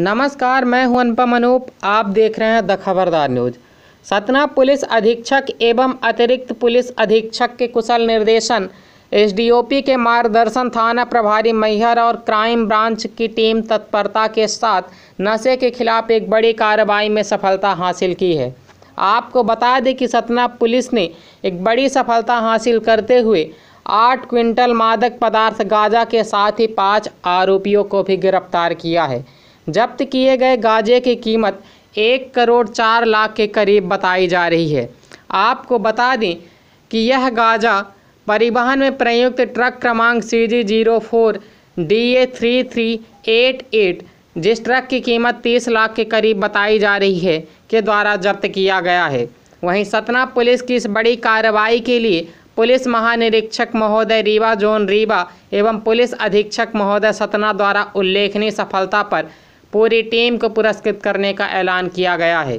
नमस्कार मैं हूं अनुपम अनूप आप देख रहे हैं द खबरदार न्यूज सतना पुलिस अधीक्षक एवं अतिरिक्त पुलिस अधीक्षक के कुशल निर्देशन एसडीओपी के मार्गदर्शन थाना प्रभारी मैहर और क्राइम ब्रांच की टीम तत्परता के साथ नशे के खिलाफ एक बड़ी कार्रवाई में सफलता हासिल की है आपको बता दें कि सतना पुलिस ने एक बड़ी सफलता हासिल करते हुए आठ क्विंटल मादक पदार्थ गाजा के साथ ही पांच आरोपियों को भी गिरफ्तार किया है जब्त किए गए गांजे की कीमत एक करोड़ चार लाख के करीब बताई जा रही है आपको बता दें कि यह गांजा परिवहन में प्रयुक्त ट्रक क्रमांक C G zero four D A three three eight eight जिस ट्रक की कीमत तीस लाख के करीब बताई जा रही है के द्वारा जब्त किया गया है वहीं सतना पुलिस की इस बड़ी कार्रवाई के लिए पुलिस महानिरीक्षक महोदय रीवा जोन रीवा एवं पुलिस अधीक्षक महोदय सतना द्वारा उल्लेखनीय सफलता पर पूरी टीम को पुरस्कृत करने का ऐलान किया गया है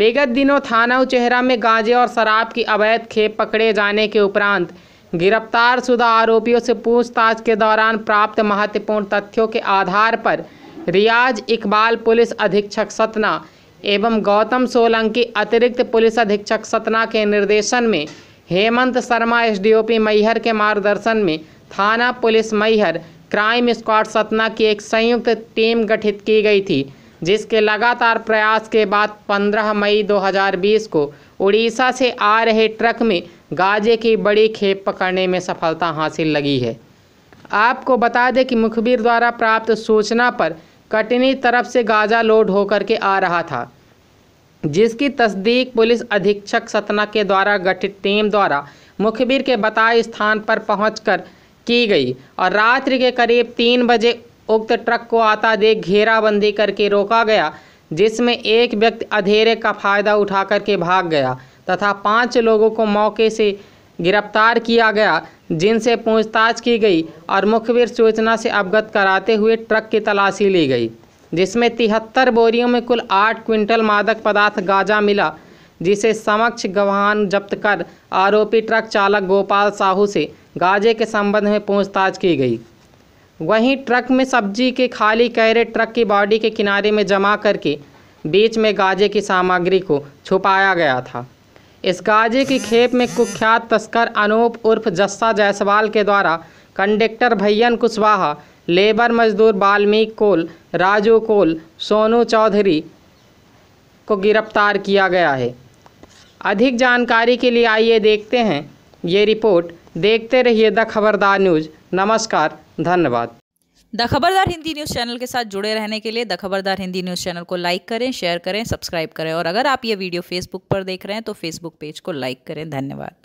विगत दिनों थाना उचेहरा में गांजे और शराब की अवैध खेप पकड़े जाने के उपरांत गिरफ्तार शुदा आरोपियों से पूछताछ के दौरान प्राप्त महत्वपूर्ण तथ्यों के आधार पर रियाज इकबाल पुलिस अधीक्षक सतना एवं गौतम सोलंकी अतिरिक्त पुलिस अधीक्षक सतना के निर्देशन में हेमंत शर्मा एसडीओपी मैहर के मार्गदर्शन में थाना police Maihar crime squad Satna की एक संयुक्त टीम गठित की गई थी जिसके लगातार प्रयास के बाद 15 मई 2020 को उड़ीसा से आ रहे ट्रक में गाजे की बड़ी खेप पकड़ने में सफलता हासिल लगी है आपको बता दें कि मुखबिर द्वारा प्राप्त सूचना पर कटनी तरफ से गाजा लोड होकर के आ रहा था जिसकी तस्दीक पुलिस अधीक्षक सतना के द्वारा गठित टीम द्वारा मुखबिर के बताए स्थान पर पहुंचकर की गई और रात्रि के करीब तीन बजे उक्त ट्रक को आता देख घेराबंदी करके रोका गया जिसमें एक व्यक्ति अधेरे का फायदा उठा करके भाग गया तथा पाँच लोगों को मौके से गिरफ्तार किया गया जिनसे पूछताछ की गई और मुखबिर सूचना से अवगत कराते हुए ट्रक की तलाशी ली गई जिसमें तिहत्तर बोरियों में कुल आठ क्विंटल मादक पदार्थ गांजा मिला जिसे समक्ष गवाहान जब्त कर आरोपी ट्रक चालक गोपाल साहू से गाजे के संबंध में पूछताछ की गई वहीं ट्रक में सब्जी के खाली कैरेट ट्रक की बॉडी के किनारे में जमा करके बीच में गाजे की सामग्री को छुपाया गया था इस गाजे की खेप में कुख्यात तस्कर अनूप उर्फ जस्सा जायसवाल के द्वारा कंडक्टर भैयन कुशवाहा लेबर मजदूर बाल्मीक कोल राजू कोल सोनू चौधरी को गिरफ्तार किया गया है अधिक जानकारी के लिए आइए देखते हैं ये रिपोर्ट देखते रहिए द खबरदार न्यूज़ नमस्कार धन्यवाद the Khabardar Hindi news channel के साथ जुड़े रहने के लिए the Khabardar Hindi news channel को लाइक करें शेयर करें सब्सक्राइब करें और अगर आप ये वीडियो फेसबुक पर देख रहे हैं तो फेसबुक पेज को लाइक करें धन्यवाद